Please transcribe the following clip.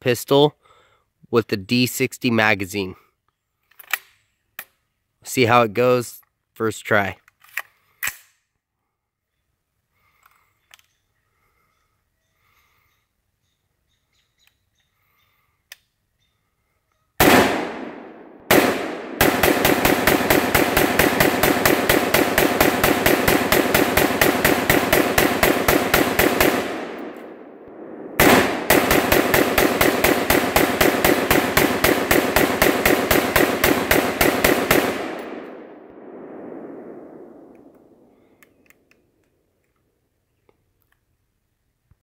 pistol with the D60 magazine. See how it goes first try.